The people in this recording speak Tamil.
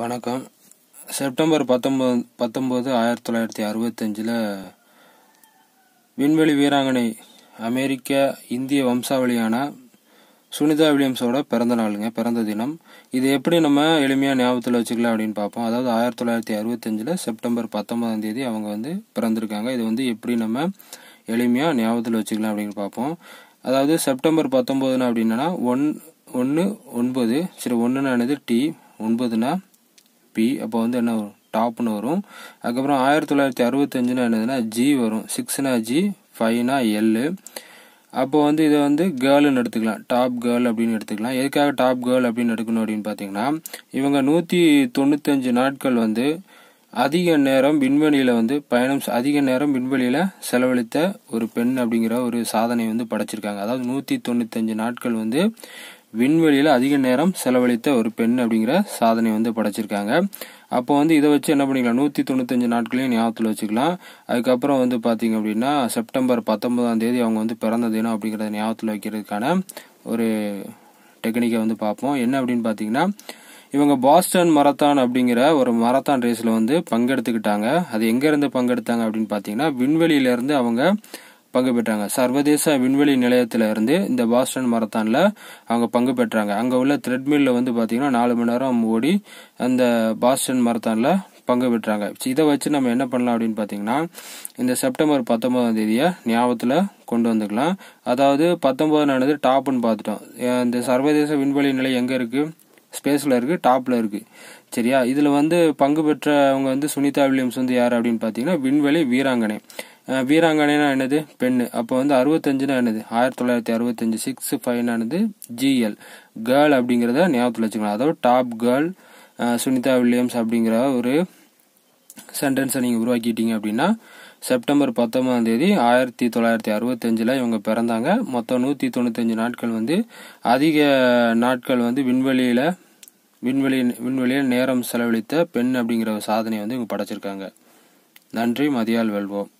வணக்கம் செப்டம்பர் பத்தொம்போது பத்தொம்போது ஆயிரத்தி தொள்ளாயிரத்தி அறுபத்தஞ்சில் விண்வெளி வீராங்கனை அமெரிக்க இந்திய வம்சாவளியான சுனிதா வில்லியம்ஸோட பிறந்த நாளுங்க பிறந்த தினம் இது எப்படி நம்ம எளிமையாக ஞாபகத்தில் வச்சுக்கலாம் அப்படின்னு பார்ப்போம் அதாவது ஆயிரத்தி தொள்ளாயிரத்தி அறுபத்தஞ்சில் செப்டம்பர் பத்தொம்பதாம் தேதி அவங்க வந்து பிறந்திருக்காங்க இது வந்து எப்படி நம்ம எளிமையாக ஞாபகத்தில் வச்சுக்கலாம் அப்படின்னு பார்ப்போம் அதாவது செப்டம்பர் பத்தொம்போதுன்னு அப்படின்னா ஒன் ஒன்று ஒன்பது சரி ஒன்றுன்னு டி ஒன்பதுன்னா பி அப்போ வந்து என்ன வரும் டாப்னு வரும் அதுக்கப்புறம் ஆயிரத்தி தொள்ளாயிரத்தி அறுபத்தஞ்சுனா என்னதுன்னா ஜி வரும் சிக்ஸ்னா ஜி ஃபைவ்னா எல்லு அப்போ வந்து இதை வந்து கேர்ள்னு எடுத்துக்கலாம் டாப் கேர்ள் அப்படின்னு எடுத்துக்கலாம் எதுக்காக டாப் கேர்ள் அப்படின்னு எடுக்கணும் அப்படின்னு பார்த்தீங்கன்னா இவங்க நூற்றி தொண்ணூத்தஞ்சு நாட்கள் வந்து அதிக நேரம் விண்வெளியில் வந்து பயணம் அதிக நேரம் விண்வெளியில் செலவழித்த ஒரு பெண் அப்படிங்கிற ஒரு சாதனை வந்து படைச்சிருக்காங்க அதாவது நூற்றி தொண்ணூத்தஞ்சு நாட்கள் வந்து விண்வெளியில் அதிக நேரம் செலவழித்த ஒரு பெண் அப்படிங்கிற சாதனை வந்து படைச்சிருக்காங்க அப்போ வந்து இதை வச்சு என்ன பண்ணிக்கலாம் நூற்றி தொண்ணூத்தஞ்சு நாட்களையும் ஞாபகத்தில் வச்சுக்கலாம் அதுக்கப்புறம் வந்து பார்த்தீங்க அப்படின்னா செப்டம்பர் பத்தொன்பதாம் தேதி அவங்க வந்து பிறந்த தினம் அப்படிங்கிறத ஞாபகத்தில் வைக்கிறதுக்கான ஒரு டெக்னிக்கை வந்து பார்ப்போம் என்ன அப்படின்னு பார்த்தீங்கன்னா இவங்க பாஸ்டன் மரத்தான் அப்படிங்கிற ஒரு மரத்தான் ரேஸில் வந்து பங்கெடுத்துக்கிட்டாங்க அது எங்கேருந்து பங்கெடுத்தாங்க அப்படின்னு பார்த்தீங்கன்னா விண்வெளியிலேருந்து அவங்க பங்கு பெற்றாங்க சர்வதேச விண்வெளி நிலையத்தில் இருந்து இந்த பாஸ்டன் மரத்தானில் அவங்க பங்கு பெற்றாங்க அங்கே உள்ள த்ரெட்மில்ல வந்து பார்த்தீங்கன்னா நாலு மணி நேரம் ஓடி அந்த பாஸ்டன் மரத்தானில் பங்கு பெற்றாங்க இதை வச்சு நம்ம என்ன பண்ணலாம் அப்படின்னு பார்த்தீங்கன்னா இந்த செப்டம்பர் பத்தொன்பதாம் தேதியை ஞாபகத்தில் கொண்டு வந்துக்கலாம் அதாவது பத்தொன்பது நடந்து டாப்னு பார்த்துட்டோம் இந்த சர்வதேச விண்வெளி நிலையம் எங்கே இருக்குது ஸ்பேஸில் இருக்குது டாப்பில் இருக்குது சரியா இதில் வந்து பங்கு பெற்றவங்க வந்து சுனிதா வில்லியம்ஸ் வந்து யார் அப்படின்னு பார்த்தீங்கன்னா விண்வெளி வீராங்கனை வீராங்கனைனா என்னது பெண் அப்போ வந்து அறுபத்தஞ்சுனா என்னது ஆயிரத்தி தொள்ளாயிரத்தி அறுபத்தஞ்சு சிக்ஸ் ஃபைவ்னானது ஜிஎல் கேர்ள் அப்படிங்கிறத ஞாபகத்தில் வச்சுக்கலாம் அதாவது டாப் கேர்ள் சுனிதா வில்லியம்ஸ் அப்படிங்கிற ஒரு சென்டென்ஸை நீங்கள் உருவாக்கிட்டீங்க அப்படின்னா செப்டம்பர் பத்தொம்பதாம் தேதி ஆயிரத்தி தொள்ளாயிரத்தி அறுபத்தஞ்சில் இவங்க பிறந்தாங்க மொத்தம் நூற்றி தொண்ணூத்தஞ்சு நாட்கள் வந்து அதிக நாட்கள் வந்து விண்வெளியில் விண்வெளி விண்வெளியில் நேரம் செலவழித்த பெண் அப்படிங்கிற சாதனை வந்து இவங்க படைச்சிருக்காங்க நன்றி மதியால் வெல்வோம்